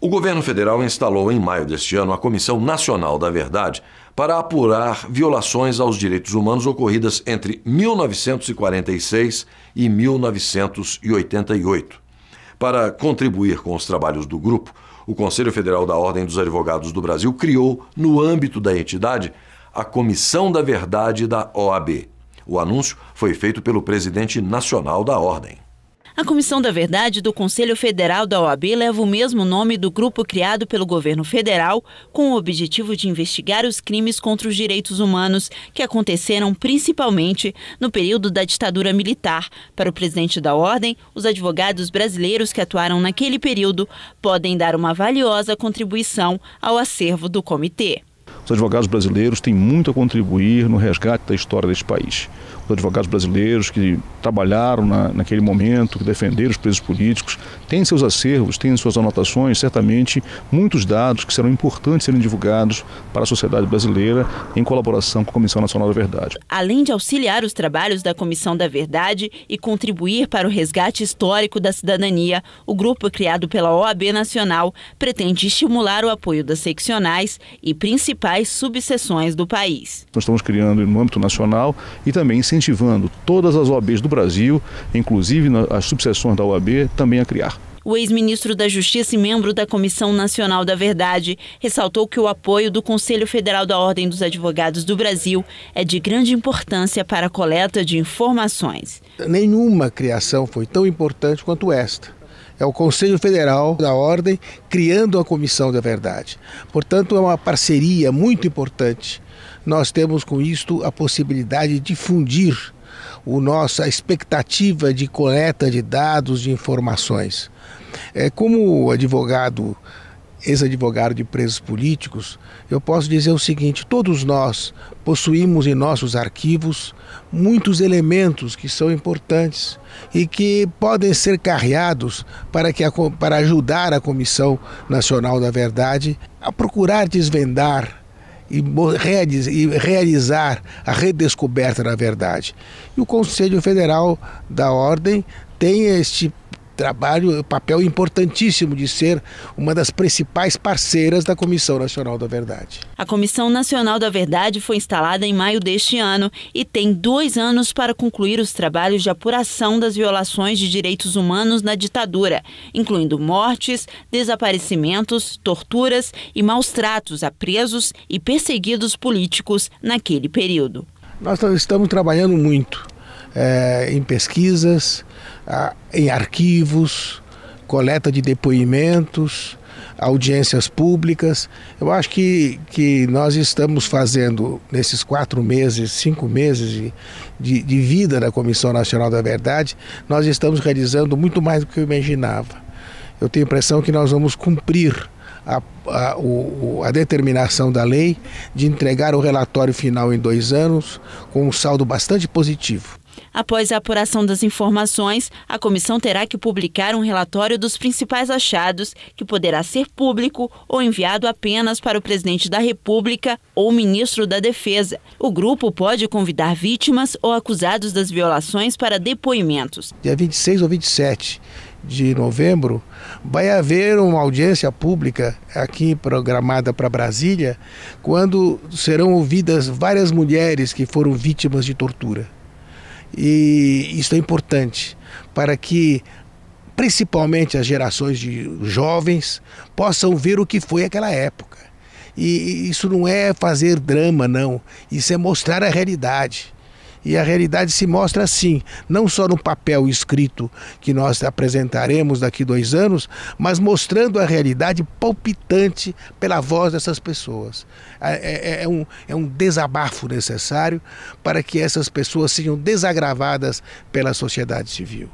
O governo federal instalou em maio deste ano a Comissão Nacional da Verdade para apurar violações aos direitos humanos ocorridas entre 1946 e 1988. Para contribuir com os trabalhos do grupo, o Conselho Federal da Ordem dos Advogados do Brasil criou, no âmbito da entidade, a Comissão da Verdade da OAB. O anúncio foi feito pelo presidente nacional da Ordem. A Comissão da Verdade do Conselho Federal da OAB leva o mesmo nome do grupo criado pelo governo federal com o objetivo de investigar os crimes contra os direitos humanos que aconteceram principalmente no período da ditadura militar. Para o presidente da ordem, os advogados brasileiros que atuaram naquele período podem dar uma valiosa contribuição ao acervo do comitê. Os advogados brasileiros têm muito a contribuir no resgate da história deste país advogados brasileiros que trabalharam na, naquele momento, que defenderam os presos políticos, têm seus acervos, têm suas anotações, certamente muitos dados que serão importantes serem divulgados para a sociedade brasileira em colaboração com a Comissão Nacional da Verdade. Além de auxiliar os trabalhos da Comissão da Verdade e contribuir para o resgate histórico da cidadania, o grupo criado pela OAB Nacional pretende estimular o apoio das seccionais e principais subseções do país. Nós estamos criando no âmbito nacional e também sem incentivando todas as OABs do Brasil, inclusive as subseções da OAB, também a criar. O ex-ministro da Justiça e membro da Comissão Nacional da Verdade ressaltou que o apoio do Conselho Federal da Ordem dos Advogados do Brasil é de grande importância para a coleta de informações. Nenhuma criação foi tão importante quanto esta é o Conselho Federal da Ordem criando a Comissão da Verdade. Portanto, é uma parceria muito importante. Nós temos com isto a possibilidade de difundir o nossa expectativa de coleta de dados, de informações. É como advogado ex-advogado de presos políticos, eu posso dizer o seguinte: todos nós possuímos em nossos arquivos muitos elementos que são importantes e que podem ser carreados para, que a, para ajudar a Comissão Nacional da Verdade a procurar desvendar e realizar a redescoberta da verdade. E o Conselho Federal da Ordem tem este trabalho, papel importantíssimo de ser uma das principais parceiras da Comissão Nacional da Verdade. A Comissão Nacional da Verdade foi instalada em maio deste ano e tem dois anos para concluir os trabalhos de apuração das violações de direitos humanos na ditadura, incluindo mortes, desaparecimentos, torturas e maus tratos a presos e perseguidos políticos naquele período. Nós estamos trabalhando muito é, em pesquisas, a, em arquivos, coleta de depoimentos, audiências públicas. Eu acho que, que nós estamos fazendo, nesses quatro meses, cinco meses de, de vida da Comissão Nacional da Verdade, nós estamos realizando muito mais do que eu imaginava. Eu tenho a impressão que nós vamos cumprir a, a, o, a, determinação da lei de entregar o relatório final em dois anos com um saldo bastante positivo. Após a apuração das informações, a comissão terá que publicar um relatório dos principais achados, que poderá ser público ou enviado apenas para o presidente da República ou ministro da Defesa. O grupo pode convidar vítimas ou acusados das violações para depoimentos. Dia 26 ou 27 de novembro, vai haver uma audiência pública aqui programada para Brasília, quando serão ouvidas várias mulheres que foram vítimas de tortura. E isso é importante para que principalmente as gerações de jovens possam ver o que foi aquela época. E isso não é fazer drama, não. Isso é mostrar a realidade. E a realidade se mostra assim, não só no papel escrito que nós apresentaremos daqui dois anos, mas mostrando a realidade palpitante pela voz dessas pessoas. É, é, é, é um, é um desabafo necessário para que essas pessoas sejam desagravadas pela sociedade civil.